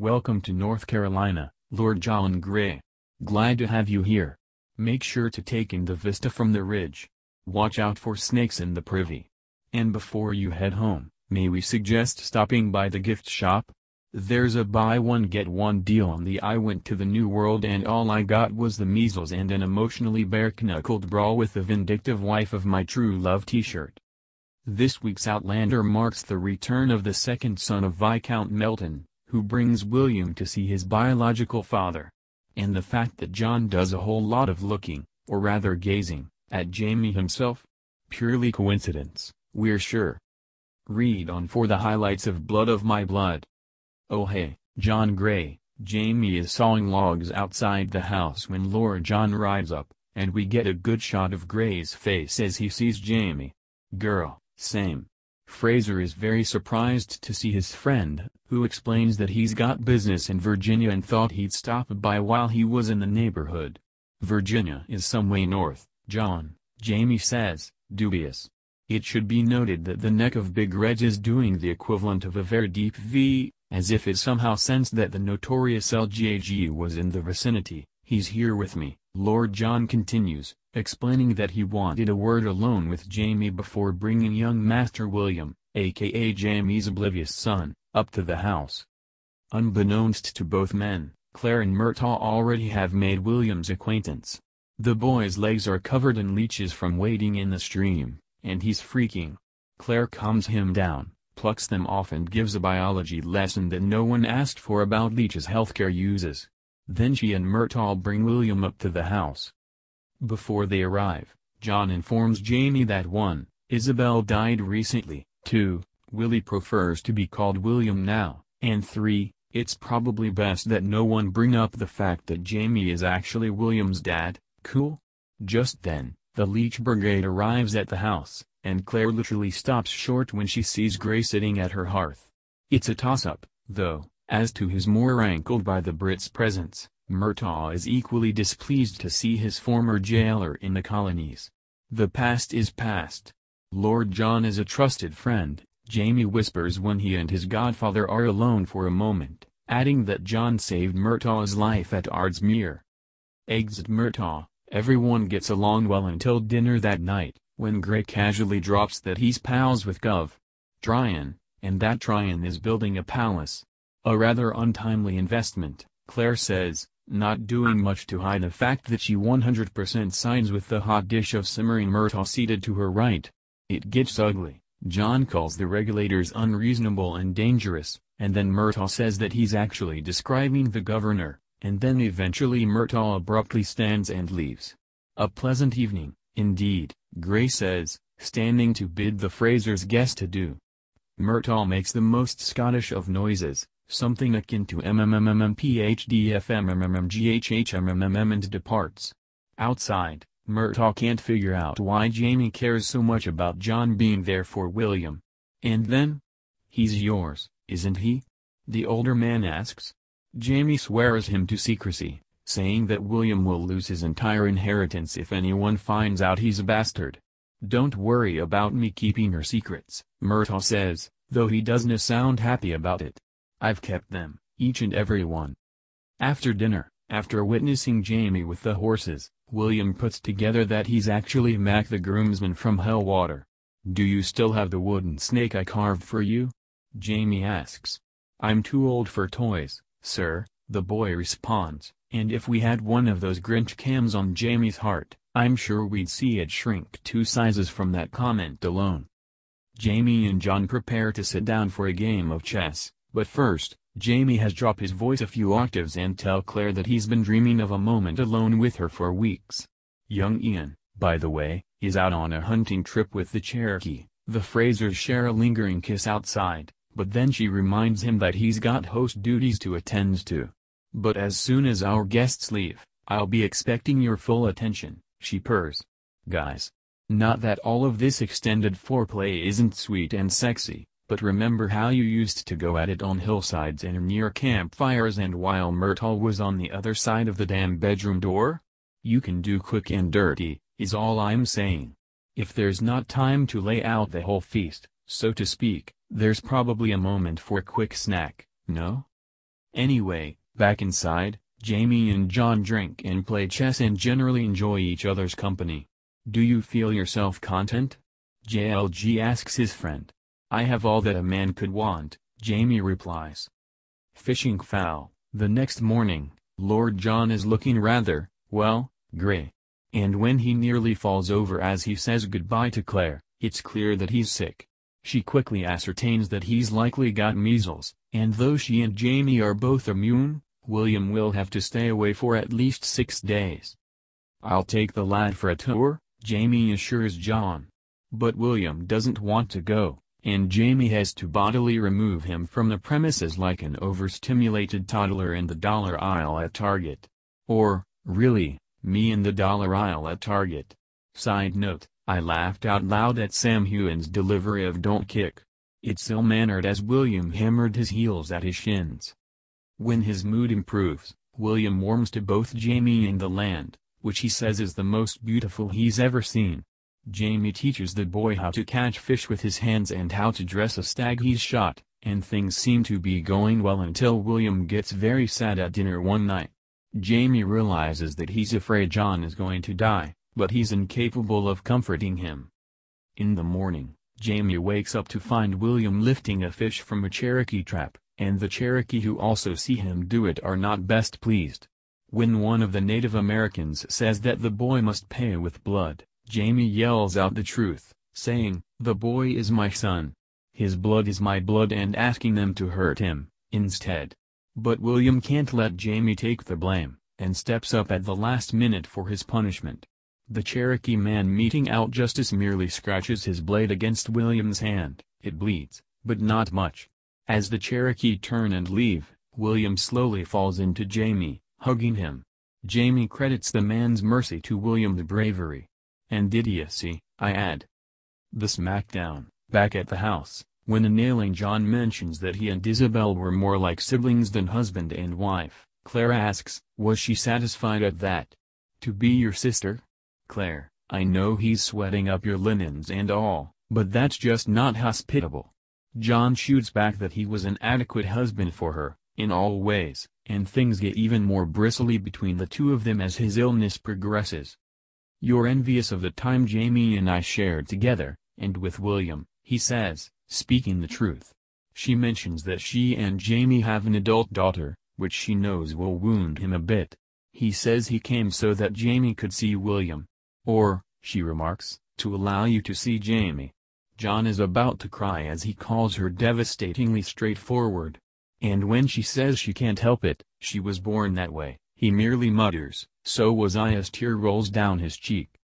Welcome to North Carolina, Lord John Gray. Glad to have you here. Make sure to take in the vista from the ridge. Watch out for snakes in the privy. And before you head home, may we suggest stopping by the gift shop? There's a buy one get one deal on the I went to the New World and all I got was the measles and an emotionally bare-knuckled brawl with the vindictive wife of my true love t-shirt. This week's Outlander marks the return of the second son of Viscount Melton, who brings William to see his biological father. And the fact that John does a whole lot of looking, or rather gazing, at Jamie himself? Purely coincidence, we're sure. Read on for the highlights of Blood of My Blood. Oh hey, John Gray, Jamie is sawing logs outside the house when Lord John rides up, and we get a good shot of Gray's face as he sees Jamie. Girl, same. Fraser is very surprised to see his friend, who explains that he's got business in Virginia and thought he'd stop by while he was in the neighborhood. Virginia is some way north, John, Jamie says, dubious. It should be noted that the neck of Big Red is doing the equivalent of a very deep V, as if it somehow sensed that the notorious LGAG was in the vicinity, he's here with me, Lord John continues, explaining that he wanted a word alone with Jamie before bringing young Master William, aka Jamie's oblivious son, up to the house. Unbeknownst to both men, Claire and Murtaugh already have made William's acquaintance. The boy's legs are covered in leeches from wading in the stream, and he's freaking. Claire calms him down, plucks them off and gives a biology lesson that no one asked for about leeches healthcare uses. Then she and Murtaugh bring William up to the house. Before they arrive, John informs Jamie that 1. Isabel died recently, 2. Willie prefers to be called William now, and 3. It's probably best that no one bring up the fact that Jamie is actually William's dad, cool? Just then, the Leech Brigade arrives at the house, and Claire literally stops short when she sees Gray sitting at her hearth. It's a toss-up, though, as to who's more rankled by the Brit's presence, Murtaugh is equally displeased to see his former jailer in the colonies. The past is past. Lord John is a trusted friend, Jamie whispers when he and his godfather are alone for a moment, adding that John saved Murtaugh's life at Ardsmuir. Exit Murtaugh, everyone gets along well until dinner that night, when Gray casually drops that he's pals with Gov. Tryon, and that Tryon is building a palace. A rather untimely investment, Claire says, not doing much to hide the fact that she 100% signs with the hot dish of simmering myrtle seated to her right. It gets ugly, John calls the regulators unreasonable and dangerous, and then Murtaugh says that he's actually describing the governor, and then eventually Murtaugh abruptly stands and leaves. A pleasant evening, indeed, Gray says, standing to bid the Fraser's guest adieu. Murtaugh makes the most Scottish of noises, something akin to mmmmmphdfmmmmghhmmmm and departs. Outside, Murtaugh can't figure out why Jamie cares so much about John being there for William. And then? He's yours, isn't he? The older man asks. Jamie swears him to secrecy, saying that William will lose his entire inheritance if anyone finds out he's a bastard. Don't worry about me keeping your secrets, Murtaugh says, though he doesn't sound happy about it. I've kept them, each and every one. After dinner, after witnessing Jamie with the horses, William puts together that he's actually Mac the groomsman from Hellwater. Do you still have the wooden snake I carved for you? Jamie asks. I'm too old for toys, sir, the boy responds, and if we had one of those Grinch cams on Jamie's heart, I'm sure we'd see it shrink two sizes from that comment alone. Jamie and John prepare to sit down for a game of chess, but first, Jamie has dropped his voice a few octaves and tell Claire that he's been dreaming of a moment alone with her for weeks. Young Ian, by the way, is out on a hunting trip with the Cherokee. The Frasers share a lingering kiss outside, but then she reminds him that he's got host duties to attend to. But as soon as our guests leave, I'll be expecting your full attention, she purrs. Guys. Not that all of this extended foreplay isn't sweet and sexy, but remember how you used to go at it on hillsides and near campfires and while Myrtle was on the other side of the damn bedroom door? You can do quick and dirty, is all I'm saying. If there's not time to lay out the whole feast, so to speak, there's probably a moment for a quick snack, no? Anyway, back inside, Jamie and John drink and play chess and generally enjoy each other's company. Do you feel yourself content? JLG asks his friend. I have all that a man could want, Jamie replies. Fishing foul, the next morning, Lord John is looking rather, well, grey. And when he nearly falls over as he says goodbye to Claire, it's clear that he's sick. She quickly ascertains that he's likely got measles, and though she and Jamie are both immune, William will have to stay away for at least six days. I'll take the lad for a tour, Jamie assures John. But William doesn't want to go, and Jamie has to bodily remove him from the premises like an overstimulated toddler in the dollar aisle at Target. Or, really, me in the dollar aisle at Target. Side note, I laughed out loud at Sam Hewen's delivery of Don't Kick. It's ill-mannered as William hammered his heels at his shins. When his mood improves, William warms to both Jamie and the land, which he says is the most beautiful he's ever seen. Jamie teaches the boy how to catch fish with his hands and how to dress a stag he's shot, and things seem to be going well until William gets very sad at dinner one night. Jamie realizes that he's afraid John is going to die, but he's incapable of comforting him. In the morning, Jamie wakes up to find William lifting a fish from a Cherokee trap, and the Cherokee who also see him do it are not best pleased. When one of the Native Americans says that the boy must pay with blood, Jamie yells out the truth, saying, The boy is my son. His blood is my blood and asking them to hurt him, instead. But William can't let Jamie take the blame, and steps up at the last minute for his punishment. The Cherokee man meeting out justice merely scratches his blade against William's hand, it bleeds, but not much. As the Cherokee turn and leave, William slowly falls into Jamie, hugging him. Jamie credits the man's mercy to William's bravery, and idiocy, I add. The smackdown, back at the house, when annailing John mentions that he and Isabel were more like siblings than husband and wife, Claire asks, was she satisfied at that? To be your sister? Claire, I know he's sweating up your linens and all, but that's just not hospitable. John shoots back that he was an adequate husband for her, in all ways, and things get even more bristly between the two of them as his illness progresses. You're envious of the time Jamie and I shared together, and with William, he says, speaking the truth. She mentions that she and Jamie have an adult daughter, which she knows will wound him a bit. He says he came so that Jamie could see William. Or, she remarks, to allow you to see Jamie. John is about to cry as he calls her devastatingly straightforward. And when she says she can't help it, she was born that way, he merely mutters, so was I as tear rolls down his cheek.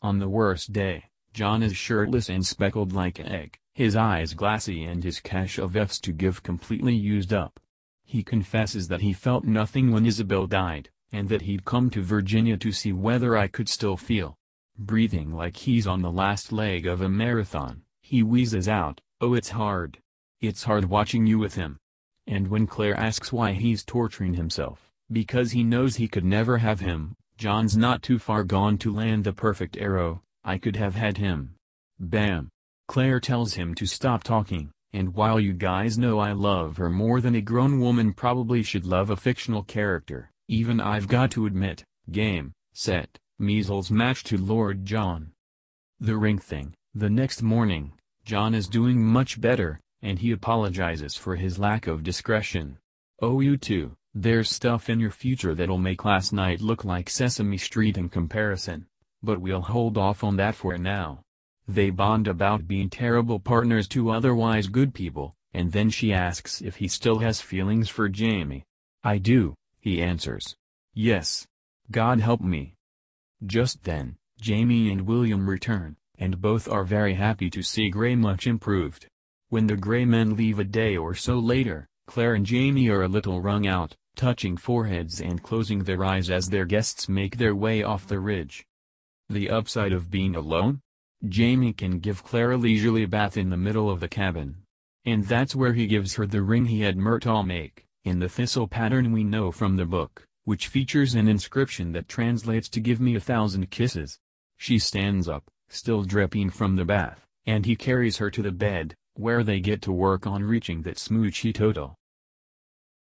On the worst day, John is shirtless and speckled like egg, his eyes glassy and his cache of F's to give completely used up. He confesses that he felt nothing when Isabel died, and that he'd come to Virginia to see whether I could still feel. Breathing like he's on the last leg of a marathon, he wheezes out, oh it's hard. It's hard watching you with him. And when Claire asks why he's torturing himself, because he knows he could never have him, John's not too far gone to land the perfect arrow, I could have had him. Bam! Claire tells him to stop talking, and while you guys know I love her more than a grown woman probably should love a fictional character, even I've got to admit, game, set, measles match to Lord John. The ring thing, the next morning, John is doing much better, and he apologizes for his lack of discretion. Oh you too. There's stuff in your future that'll make last night look like Sesame Street in comparison, but we'll hold off on that for now. They bond about being terrible partners to otherwise good people, and then she asks if he still has feelings for Jamie. I do, he answers. Yes. God help me. Just then, Jamie and William return, and both are very happy to see Gray much improved. When the Gray men leave a day or so later, Claire and Jamie are a little wrung out, touching foreheads and closing their eyes as their guests make their way off the ridge. The upside of being alone? Jamie can give Clara leisurely a bath in the middle of the cabin. And that's where he gives her the ring he had Murtaugh make, in the thistle pattern we know from the book, which features an inscription that translates to give me a thousand kisses. She stands up, still dripping from the bath, and he carries her to the bed, where they get to work on reaching that smoochy total.